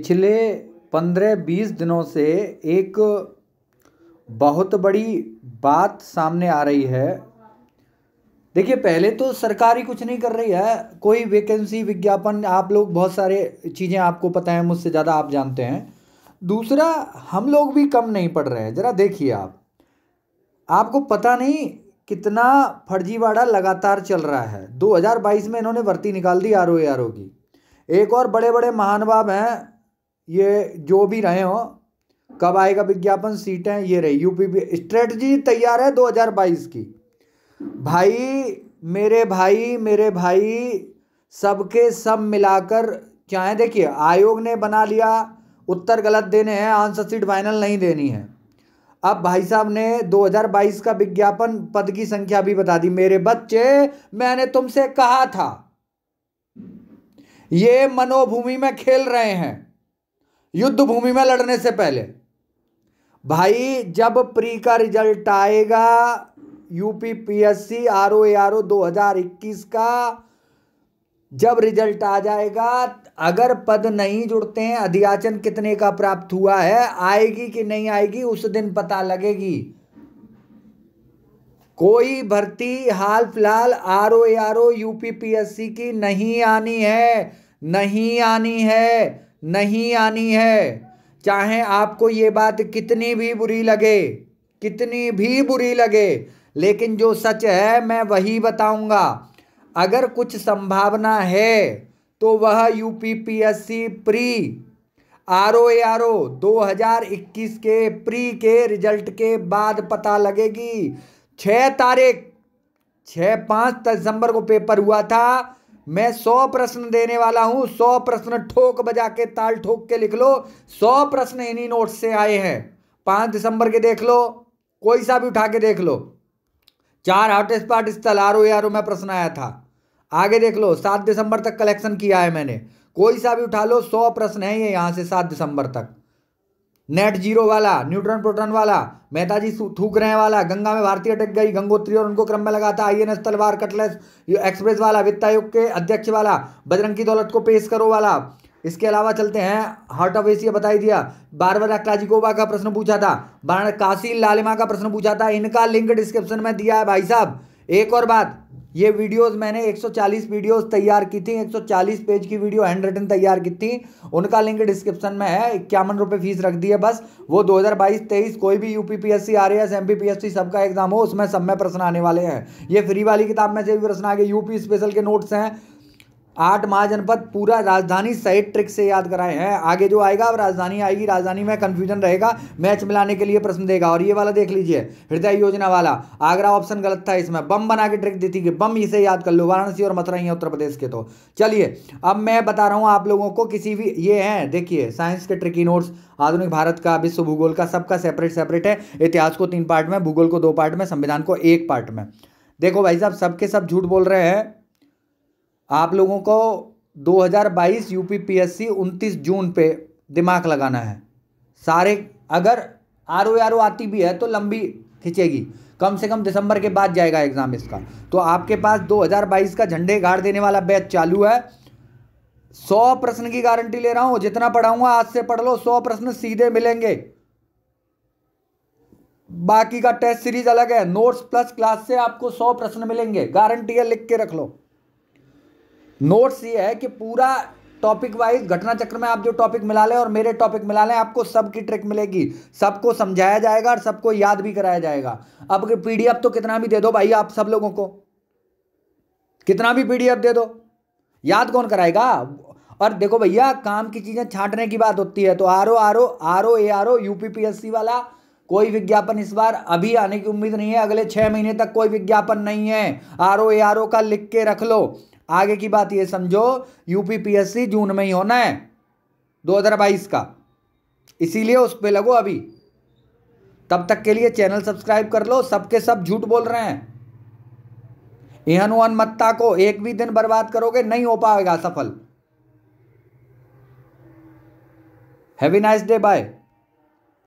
पिछले पंद्रह बीस दिनों से एक बहुत बड़ी बात सामने आ रही है देखिए पहले तो सरकार ही कुछ नहीं कर रही है कोई वैकेंसी विज्ञापन आप लोग बहुत सारे चीज़ें आपको पता है मुझसे ज़्यादा आप जानते हैं दूसरा हम लोग भी कम नहीं पढ़ रहे हैं ज़रा देखिए आप आपको पता नहीं कितना फर्जीवाड़ा लगातार चल रहा है 2022 में इन्होंने भर्ती निकाल दी आर ओ की एक और बड़े बड़े महानुभाव हैं ये जो भी रहे हो कब आएगा विज्ञापन सीटें ये रही यूपी पी स्ट्रेटजी तैयार है 2022 की भाई मेरे भाई मेरे भाई सबके सब मिलाकर चाहे देखिए आयोग ने बना लिया उत्तर गलत देने हैं आंसर सीट फाइनल नहीं देनी है अब भाई साहब ने 2022 का विज्ञापन पद की संख्या भी बता दी मेरे बच्चे मैंने तुमसे कहा था ये मनोभूमि में खेल रहे हैं युद्ध भूमि में लड़ने से पहले भाई जब प्री का रिजल्ट आएगा यूपी ओ दो हजार इक्कीस का जब रिजल्ट आ जाएगा अगर पद नहीं जुड़ते हैं अधियाचन कितने का प्राप्त हुआ है आएगी कि नहीं आएगी उस दिन पता लगेगी कोई भर्ती हाल फिलहाल R O R O UP P S C की नहीं आनी है नहीं आनी है नहीं आनी है चाहे आपको ये बात कितनी भी बुरी लगे कितनी भी बुरी लगे लेकिन जो सच है मैं वही बताऊंगा अगर कुछ संभावना है तो वह U P P S C pre R O A R O दो हजार इक्कीस के प्री के रिजल्ट के बाद पता लगेगी छः तारीख छः पाँच दिसंबर को पेपर हुआ था मैं सौ प्रश्न देने वाला हूं सौ प्रश्न ठोक बजा के ताल ठोक के लिख लो सौ प्रश्न इन्हीं नोट से आए हैं पांच दिसंबर के देख लो कोई सा भी उठा के देख लो चार हॉटेस्ट पार्ट स्थल आरो यारो में प्रश्न आया था आगे देख लो सात दिसंबर तक कलेक्शन किया है मैंने कोई सा भी उठा लो सौ प्रश्न है ये यहाँ से सात दिसंबर तक नेट जीरो वाला न्यूट्रॉन प्रोटॉन वाला मेहताजी थूक रहे वाला गंगा में भारतीय अटक गई गंगोत्री और उनको क्रम में लगा था I N S Talwar cutlass express वाला वित्त आयोग के अध्यक्ष वाला बजरंग की दौलत को पेश करो वाला इसके अलावा चलते हैं हार्ट ऑफ एशिया बताई दिया बार बार क्लाजिकोवा का प्रश्न पूछा था काशी लालिमा का प्रश्न पूछा था इनका लिंक डिस्क्रिप्शन में दिया है भाई साहब एक और बात ये वीडियोस मैंने 140 वीडियोस तैयार की थी 140 पेज की वीडियो हैंड रिटन तैयार की थी उनका लिंक डिस्क्रिप्शन में है इक्यावन रुपये फीस रख दी है बस वो 2022-23 कोई भी यूपीपीएससी आरएएस एमपीपीएससी सबका एग्जाम हो उसमें सब में प्रश्न आने वाले हैं ये फ्री वाली किताब में से भी प्रश्न आ गए यूपी स्पेशल के नोट्स हैं आठ महाजनपद पूरा राजधानी सही ट्रिक से याद कराए हैं आगे जो आएगा अब राजधानी आएगी राजधानी में कंफ्यूजन रहेगा मैच मिलाने के लिए प्रश्न देगा और ये वाला देख लीजिए हृदय योजना वाला आगरा ऑप्शन गलत था इसमें बम बना के ट्रिक दी थी कि बम इसे याद कर लो वाराणसी और मथुरा ही उत्तर प्रदेश के तो चलिए अब मैं बता रहा हूँ आप लोगों को किसी भी ये है देखिए साइंस के ट्रिकी नोट्स आधुनिक भारत का विश्व भूगोल का सबका सेपरेट सेपरेट है इतिहास को तीन पार्ट में भूगोल को दो पार्ट में संविधान को एक पार्ट में देखो भाई साहब सबके सब झूठ बोल रहे हैं आप लोगों को 2022 यूपीपीएससी 29 जून पे दिमाग लगाना है सारे अगर आर ओ आर ओ आती भी है तो लंबी खिंचेगी कम से कम दिसंबर के बाद जाएगा एग्ज़ाम इसका तो आपके पास 2022 का झंडे गाड़ देने वाला बैच चालू है सौ प्रश्न की गारंटी ले रहा हूं जितना पढ़ाऊंगा आज से पढ़ लो सौ प्रश्न सीधे मिलेंगे बाकी का टेस्ट सीरीज अलग है नोट्स प्लस क्लास से आपको सौ प्रश्न मिलेंगे गारंटी है लिख के रख लो नोट्स ये है कि पूरा टॉपिक वाइज घटना चक्र में आप जो टॉपिक मिला लें और मेरे टॉपिक मिला लें आपको सबकी ट्रिक मिलेगी सबको समझाया जाएगा और सबको याद भी कराया जाएगा अब अगर पीडीएफ तो कितना भी दे दो भाई आप सब लोगों को कितना भी पीडीएफ दे दो याद कौन कराएगा और देखो भैया काम की चीज़ें छांटने की बात होती है तो R O R O R O A R O UPPSC वाला कोई विज्ञापन इस बार अभी आने की उम्मीद नहीं है अगले छः महीने तक कोई विज्ञापन नहीं है आर ओ ए आर ओ का लिख के रख लो आगे की बात ये समझो यूपीपीएससी जून में ही होना है 2022 का इसीलिए उस पर लगो अभी तब तक के लिए चैनल सब्सक्राइब कर लो सबके सब झूठ बोल रहे हैं एहन वन मत्ता को एक भी दिन बर्बाद करोगे नहीं हो पाएगा सफल हैवी नाइस डे बाय